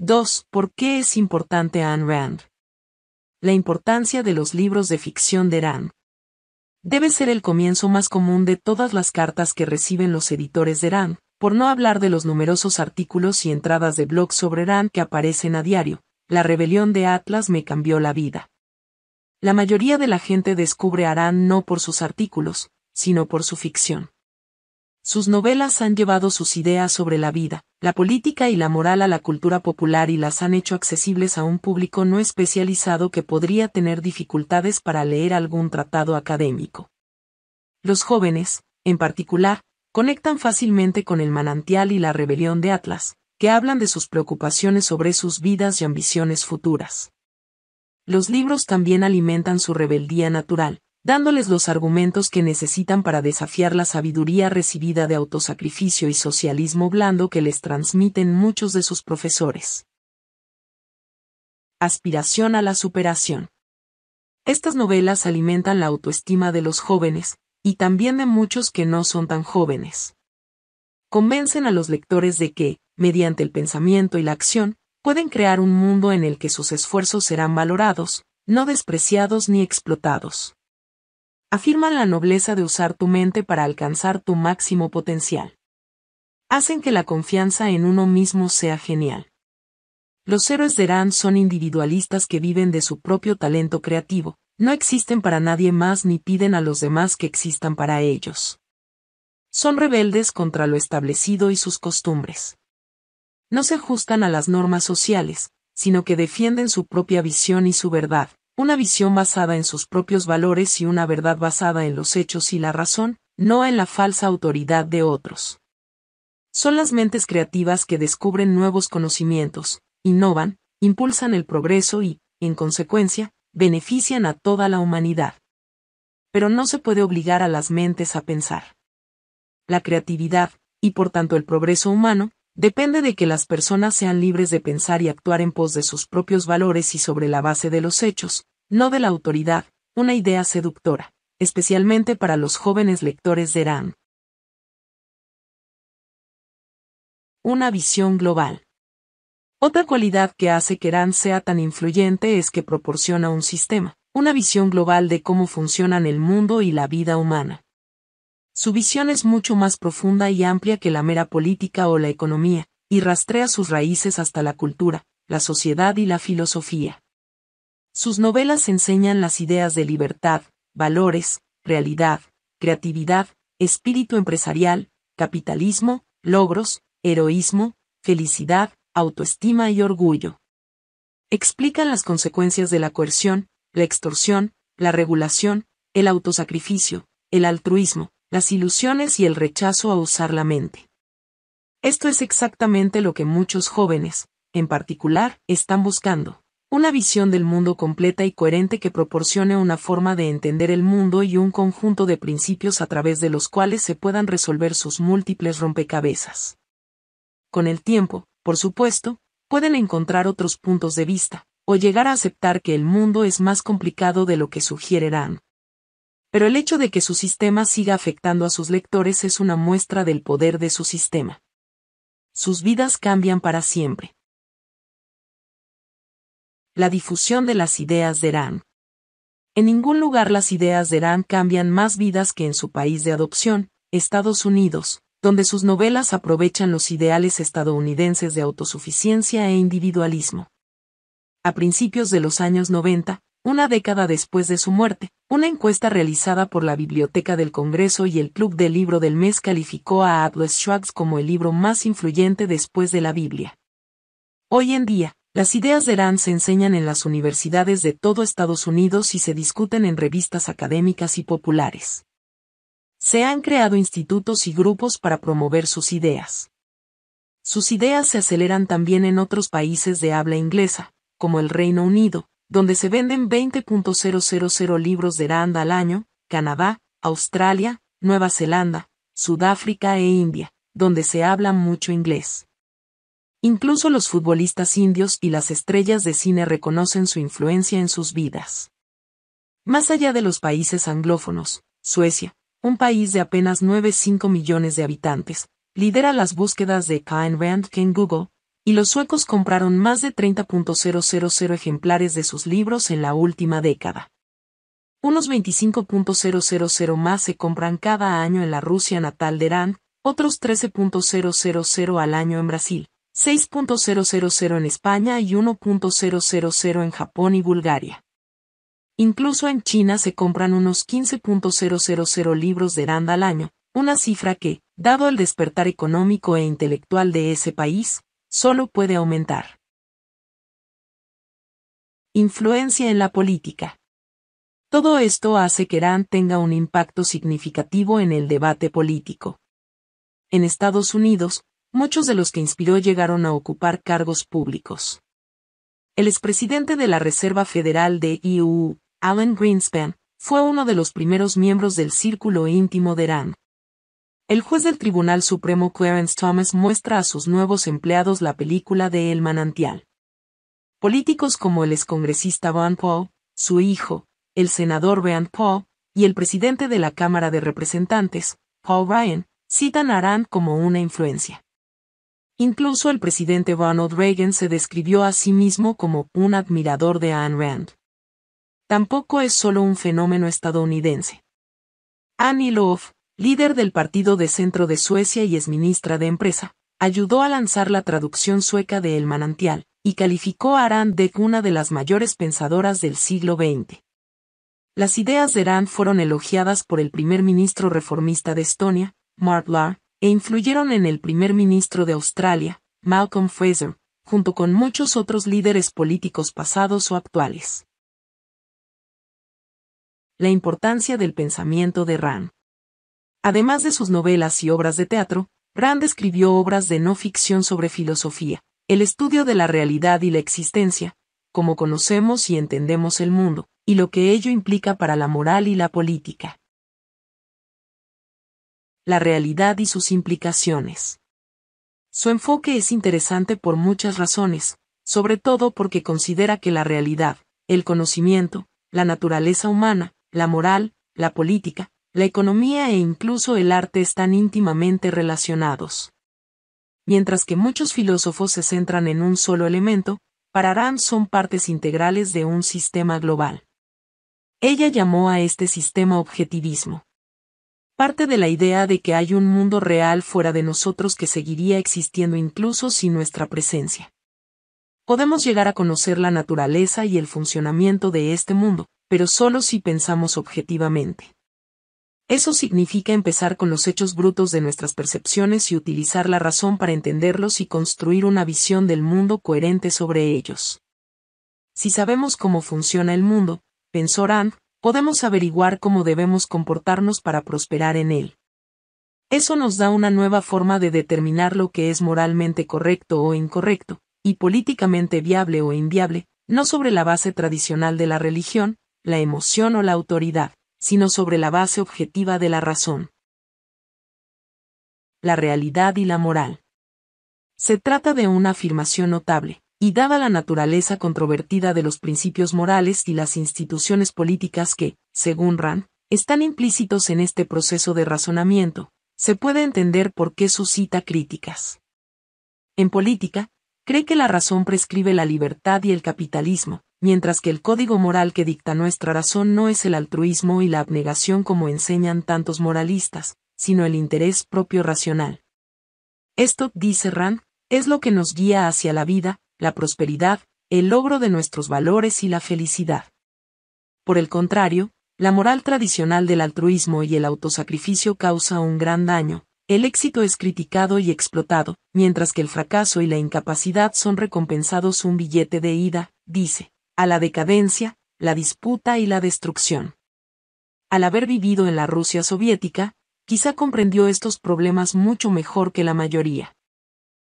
2. ¿Por qué es importante Anne Rand? La importancia de los libros de ficción de Rand. Debe ser el comienzo más común de todas las cartas que reciben los editores de Rand, por no hablar de los numerosos artículos y entradas de blog sobre Rand que aparecen a diario. La rebelión de Atlas me cambió la vida. La mayoría de la gente descubre a Rand no por sus artículos, sino por su ficción. Sus novelas han llevado sus ideas sobre la vida, la política y la moral a la cultura popular y las han hecho accesibles a un público no especializado que podría tener dificultades para leer algún tratado académico. Los jóvenes, en particular, conectan fácilmente con el manantial y la rebelión de Atlas, que hablan de sus preocupaciones sobre sus vidas y ambiciones futuras. Los libros también alimentan su rebeldía natural, dándoles los argumentos que necesitan para desafiar la sabiduría recibida de autosacrificio y socialismo blando que les transmiten muchos de sus profesores. Aspiración a la superación. Estas novelas alimentan la autoestima de los jóvenes, y también de muchos que no son tan jóvenes. Convencen a los lectores de que, mediante el pensamiento y la acción, pueden crear un mundo en el que sus esfuerzos serán valorados, no despreciados ni explotados afirman la nobleza de usar tu mente para alcanzar tu máximo potencial. Hacen que la confianza en uno mismo sea genial. Los héroes de Rand son individualistas que viven de su propio talento creativo, no existen para nadie más ni piden a los demás que existan para ellos. Son rebeldes contra lo establecido y sus costumbres. No se ajustan a las normas sociales, sino que defienden su propia visión y su verdad, una visión basada en sus propios valores y una verdad basada en los hechos y la razón, no en la falsa autoridad de otros. Son las mentes creativas que descubren nuevos conocimientos, innovan, impulsan el progreso y, en consecuencia, benefician a toda la humanidad. Pero no se puede obligar a las mentes a pensar. La creatividad, y por tanto el progreso humano, depende de que las personas sean libres de pensar y actuar en pos de sus propios valores y sobre la base de los hechos, no de la autoridad, una idea seductora, especialmente para los jóvenes lectores de Rand. Una visión global. Otra cualidad que hace que Rand sea tan influyente es que proporciona un sistema, una visión global de cómo funcionan el mundo y la vida humana. Su visión es mucho más profunda y amplia que la mera política o la economía, y rastrea sus raíces hasta la cultura, la sociedad y la filosofía. Sus novelas enseñan las ideas de libertad, valores, realidad, creatividad, espíritu empresarial, capitalismo, logros, heroísmo, felicidad, autoestima y orgullo. Explican las consecuencias de la coerción, la extorsión, la regulación, el autosacrificio, el altruismo, las ilusiones y el rechazo a usar la mente. Esto es exactamente lo que muchos jóvenes, en particular, están buscando. Una visión del mundo completa y coherente que proporcione una forma de entender el mundo y un conjunto de principios a través de los cuales se puedan resolver sus múltiples rompecabezas. Con el tiempo, por supuesto, pueden encontrar otros puntos de vista, o llegar a aceptar que el mundo es más complicado de lo que sugiere pero el hecho de que su sistema siga afectando a sus lectores es una muestra del poder de su sistema. Sus vidas cambian para siempre. La difusión de las ideas de Rand. En ningún lugar las ideas de Rand cambian más vidas que en su país de adopción, Estados Unidos, donde sus novelas aprovechan los ideales estadounidenses de autosuficiencia e individualismo. A principios de los años 90, una década después de su muerte, una encuesta realizada por la Biblioteca del Congreso y el Club del Libro del Mes calificó a Atlas Schwartz como el libro más influyente después de la Biblia. Hoy en día, las ideas de Rand se enseñan en las universidades de todo Estados Unidos y se discuten en revistas académicas y populares. Se han creado institutos y grupos para promover sus ideas. Sus ideas se aceleran también en otros países de habla inglesa, como el Reino Unido, donde se venden 20.000 libros de Rand al año, Canadá, Australia, Nueva Zelanda, Sudáfrica e India, donde se habla mucho inglés. Incluso los futbolistas indios y las estrellas de cine reconocen su influencia en sus vidas. Más allá de los países anglófonos, Suecia, un país de apenas 9,5 millones de habitantes, lidera las búsquedas de Kain Rand en Google, y los suecos compraron más de 30.000 ejemplares de sus libros en la última década. Unos 25.000 más se compran cada año en la Rusia natal de Rand, otros 13.000 al año en Brasil, 6.000 en España y 1.000 en Japón y Bulgaria. Incluso en China se compran unos 15.000 libros de Rand al año, una cifra que, dado el despertar económico e intelectual de ese país, solo puede aumentar. Influencia en la política. Todo esto hace que Irán tenga un impacto significativo en el debate político. En Estados Unidos, muchos de los que inspiró llegaron a ocupar cargos públicos. El expresidente de la Reserva Federal de EU, Alan Greenspan, fue uno de los primeros miembros del círculo íntimo de Rand. El juez del Tribunal Supremo Clarence Thomas muestra a sus nuevos empleados la película de El Manantial. Políticos como el excongresista Van Paul, su hijo, el senador Rand Paul, y el presidente de la Cámara de Representantes, Paul Ryan, citan a Rand como una influencia. Incluso el presidente Ronald Reagan se describió a sí mismo como un admirador de Anne Rand. Tampoco es solo un fenómeno estadounidense. Annie Love, líder del Partido de Centro de Suecia y exministra de Empresa, ayudó a lanzar la traducción sueca de El Manantial, y calificó a Rand de una de las mayores pensadoras del siglo XX. Las ideas de Rand fueron elogiadas por el primer ministro reformista de Estonia, Mart Lahr, e influyeron en el primer ministro de Australia, Malcolm Fraser, junto con muchos otros líderes políticos pasados o actuales. La importancia del pensamiento de Rand Además de sus novelas y obras de teatro, Rand escribió obras de no ficción sobre filosofía, el estudio de la realidad y la existencia, cómo conocemos y entendemos el mundo, y lo que ello implica para la moral y la política. La realidad y sus implicaciones. Su enfoque es interesante por muchas razones, sobre todo porque considera que la realidad, el conocimiento, la naturaleza humana, la moral, la política, la economía e incluso el arte están íntimamente relacionados. Mientras que muchos filósofos se centran en un solo elemento, para Rand son partes integrales de un sistema global. Ella llamó a este sistema objetivismo. Parte de la idea de que hay un mundo real fuera de nosotros que seguiría existiendo incluso sin nuestra presencia. Podemos llegar a conocer la naturaleza y el funcionamiento de este mundo, pero solo si pensamos objetivamente. Eso significa empezar con los hechos brutos de nuestras percepciones y utilizar la razón para entenderlos y construir una visión del mundo coherente sobre ellos. Si sabemos cómo funciona el mundo, pensó Rand, podemos averiguar cómo debemos comportarnos para prosperar en él. Eso nos da una nueva forma de determinar lo que es moralmente correcto o incorrecto, y políticamente viable o inviable, no sobre la base tradicional de la religión, la emoción o la autoridad sino sobre la base objetiva de la razón. La realidad y la moral. Se trata de una afirmación notable, y dada la naturaleza controvertida de los principios morales y las instituciones políticas que, según Rand, están implícitos en este proceso de razonamiento, se puede entender por qué suscita críticas. En política, cree que la razón prescribe la libertad y el capitalismo, mientras que el código moral que dicta nuestra razón no es el altruismo y la abnegación como enseñan tantos moralistas, sino el interés propio racional. Esto, dice Rand, es lo que nos guía hacia la vida, la prosperidad, el logro de nuestros valores y la felicidad. Por el contrario, la moral tradicional del altruismo y el autosacrificio causa un gran daño, el éxito es criticado y explotado, mientras que el fracaso y la incapacidad son recompensados un billete de ida, dice, a la decadencia, la disputa y la destrucción. Al haber vivido en la Rusia soviética, quizá comprendió estos problemas mucho mejor que la mayoría.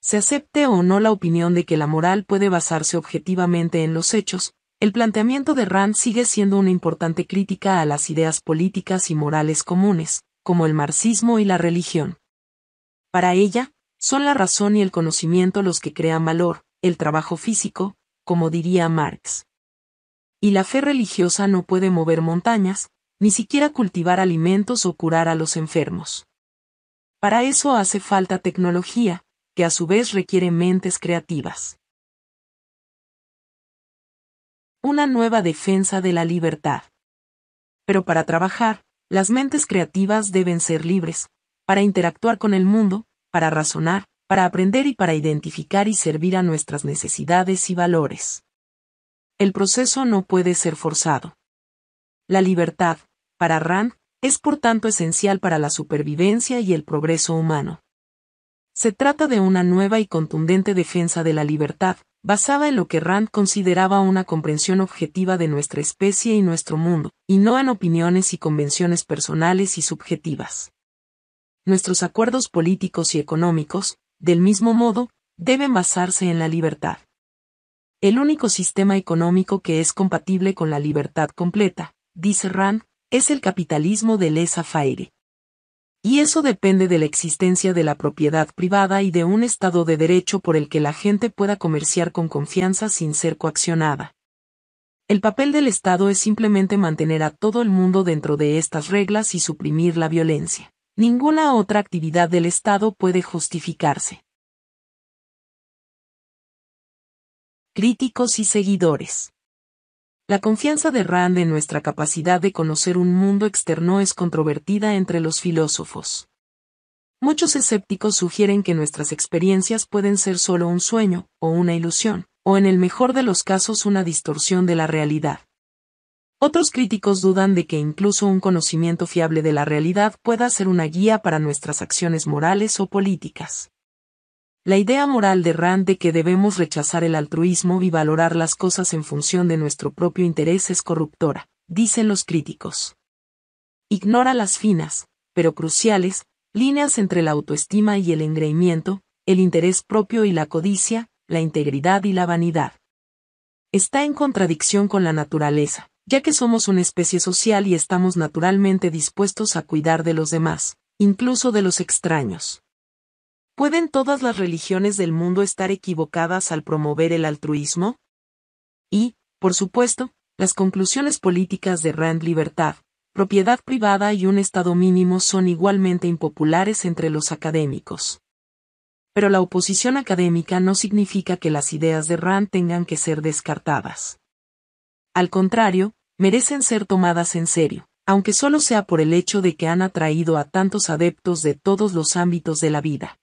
Se acepte o no la opinión de que la moral puede basarse objetivamente en los hechos, el planteamiento de Rand sigue siendo una importante crítica a las ideas políticas y morales comunes, como el marxismo y la religión. Para ella, son la razón y el conocimiento los que crean valor, el trabajo físico, como diría Marx. Y la fe religiosa no puede mover montañas, ni siquiera cultivar alimentos o curar a los enfermos. Para eso hace falta tecnología, que a su vez requiere mentes creativas. Una nueva defensa de la libertad. Pero para trabajar, las mentes creativas deben ser libres, para interactuar con el mundo, para razonar, para aprender y para identificar y servir a nuestras necesidades y valores. El proceso no puede ser forzado. La libertad, para Rand, es por tanto esencial para la supervivencia y el progreso humano. Se trata de una nueva y contundente defensa de la libertad, basada en lo que Rand consideraba una comprensión objetiva de nuestra especie y nuestro mundo, y no en opiniones y convenciones personales y subjetivas. Nuestros acuerdos políticos y económicos, del mismo modo, deben basarse en la libertad. El único sistema económico que es compatible con la libertad completa, dice Rand, es el capitalismo de Lesa faire y eso depende de la existencia de la propiedad privada y de un Estado de derecho por el que la gente pueda comerciar con confianza sin ser coaccionada. El papel del Estado es simplemente mantener a todo el mundo dentro de estas reglas y suprimir la violencia. Ninguna otra actividad del Estado puede justificarse. Críticos y seguidores la confianza de Rand en nuestra capacidad de conocer un mundo externo es controvertida entre los filósofos. Muchos escépticos sugieren que nuestras experiencias pueden ser solo un sueño, o una ilusión, o en el mejor de los casos una distorsión de la realidad. Otros críticos dudan de que incluso un conocimiento fiable de la realidad pueda ser una guía para nuestras acciones morales o políticas. La idea moral de Rand de que debemos rechazar el altruismo y valorar las cosas en función de nuestro propio interés es corruptora, dicen los críticos. Ignora las finas, pero cruciales, líneas entre la autoestima y el engreimiento, el interés propio y la codicia, la integridad y la vanidad. Está en contradicción con la naturaleza, ya que somos una especie social y estamos naturalmente dispuestos a cuidar de los demás, incluso de los extraños. ¿Pueden todas las religiones del mundo estar equivocadas al promover el altruismo? Y, por supuesto, las conclusiones políticas de Rand Libertad, propiedad privada y un Estado mínimo son igualmente impopulares entre los académicos. Pero la oposición académica no significa que las ideas de Rand tengan que ser descartadas. Al contrario, merecen ser tomadas en serio, aunque solo sea por el hecho de que han atraído a tantos adeptos de todos los ámbitos de la vida.